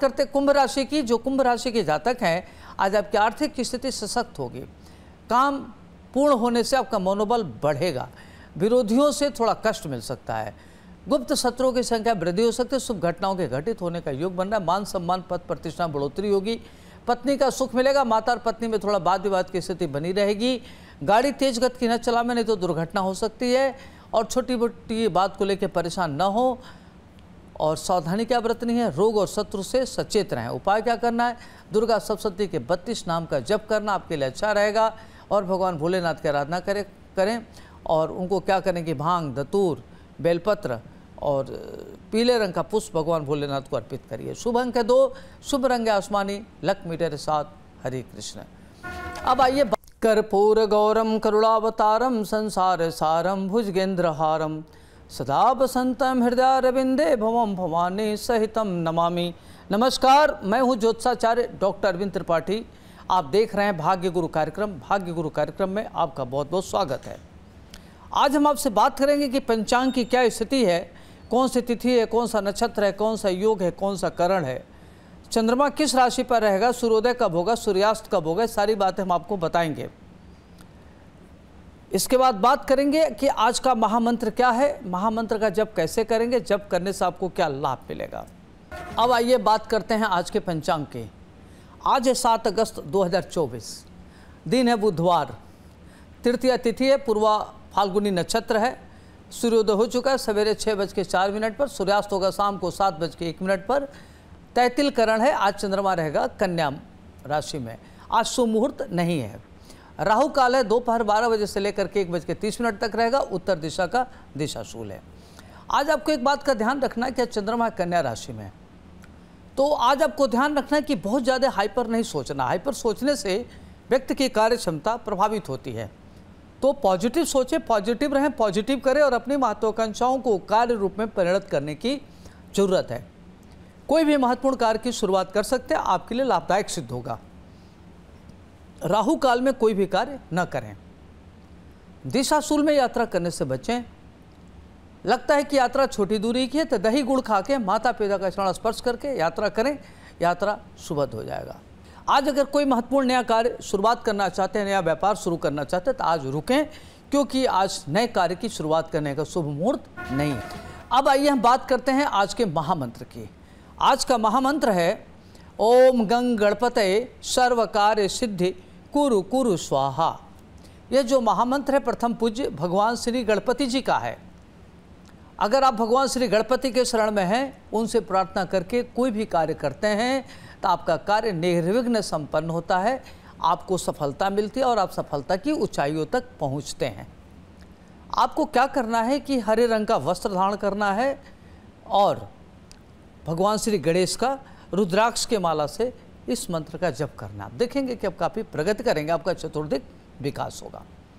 करते कुंभ राशि की जो कुंभ राशि के जातक हैं आज आपकी आर्थिक स्थिति सशक्त होगी काम पूर्ण होने से आपका मनोबल बढ़ेगा विरोधियों से थोड़ा कष्ट मिल सकता है गुप्त सत्रों की संख्या वृद्धि हो सकती है शुभ घटनाओं के घटित होने का योग बन रहा है मान सम्मान पद प्रतिष्ठा बढ़ोतरी होगी पत्नी का सुख मिलेगा माता और पत्नी में थोड़ा वाद विवाद की स्थिति बनी रहेगी गाड़ी तेज गति की न चला में नहीं तो दुर्घटना हो सकती है और छोटी मोटी बात को लेकर परेशान न हो और सावधानी क्या बरतनी है रोग और शत्रु से सचेत रहें उपाय क्या करना है दुर्गा सप्तशती के बत्तीस नाम का जप करना आपके लिए अच्छा रहेगा और भगवान भोलेनाथ की आराधना करें करें और उनको क्या करें कि भांग दतूर बेलपत्र और पीले रंग का पुष्प भगवान भोलेनाथ को अर्पित करिए शुभ अंक है दो शुभ रंग है आसमानी लक मीटर सात साथ हरे कृष्ण अब आइए कर्पूर गौरम करुणावतारम संसार सारम भुजगेंद्र हारम सदा बसंतम हृदय अरविंदे भवम भवानी सहितम नमामि नमस्कार मैं हूं ज्योत्साचार्य डॉक्टर अरविंद त्रिपाठी आप देख रहे हैं भाग्य गुरु कार्यक्रम भाग्य गुरु कार्यक्रम में आपका बहुत बहुत स्वागत है आज हम आपसे बात करेंगे कि पंचांग की क्या स्थिति है कौन सी तिथि है कौन सा नक्षत्र है कौन सा योग है कौन सा करण है चंद्रमा किस राशि पर रहेगा सूर्योदय कब होगा सूर्यास्त कब होगा सारी बातें हम आपको बताएंगे इसके बाद बात करेंगे कि आज का महामंत्र क्या है महामंत्र का जब कैसे करेंगे जब करने से आपको क्या लाभ मिलेगा अब आइए बात करते हैं आज के पंचांग की आज है सात अगस्त 2024 दिन है बुधवार तृतीय तिथि है पूर्वा फाल्गुनी नक्षत्र है सूर्योदय हो चुका है सवेरे छः बज के चार मिनट पर सूर्यास्त होगा शाम को सात बज के एक मिनट पर तैतिलकरण है आज चंद्रमा रहेगा कन्या राशि में आज सुमुहूर्त नहीं है राहु काल है दोपहर बारह बजे से लेकर के एक बज के तीस मिनट तक रहेगा उत्तर दिशा का दिशाशूल है आज आपको एक बात का ध्यान रखना है कि चंद्रमा कन्या राशि में तो आज आपको ध्यान रखना है कि बहुत ज़्यादा हाइपर नहीं सोचना हाइपर सोचने से व्यक्ति की कार्य क्षमता प्रभावित होती है तो पॉजिटिव सोचें पॉजिटिव रहें पॉजिटिव करें और अपनी महत्वाकांक्षाओं को कार्य रूप में परिणत करने की ज़रूरत है कोई भी महत्वपूर्ण कार्य की शुरुआत कर सकते हैं आपके लिए लाभदायक सिद्ध होगा राहु काल में कोई भी कार्य न करें दिशाशूल में यात्रा करने से बचें लगता है कि यात्रा छोटी दूरी की है तो दही गुड़ खा के माता पिता का चरण स्पर्श करके यात्रा करें यात्रा सुबह हो जाएगा आज अगर कोई महत्वपूर्ण नया कार्य शुरुआत करना चाहते हैं नया व्यापार शुरू करना चाहते हैं तो आज रुकें क्योंकि आज नए कार्य की शुरुआत करने का शुभ मुहूर्त नहीं है अब आइए हम बात करते हैं आज के महामंत्र की आज का महामंत्र है ओम गंग गणपत सर्व कार्य सिद्धि कुरु कुरु स्वाहा यह जो महामंत्र है प्रथम पूज्य भगवान श्री गणपति जी का है अगर आप भगवान श्री गणपति के शरण में हैं उनसे प्रार्थना करके कोई भी कार्य करते हैं तो आपका कार्य निर्विघ्न संपन्न होता है आपको सफलता मिलती है और आप सफलता की ऊंचाइयों तक पहुंचते हैं आपको क्या करना है कि हरे रंग का वस्त्र धारण करना है और भगवान श्री गणेश का रुद्राक्ष के माला से इस मंत्र का जप करना आप देखेंगे कि आप काफ़ी प्रगति करेंगे आपका चतुर्दिक विकास होगा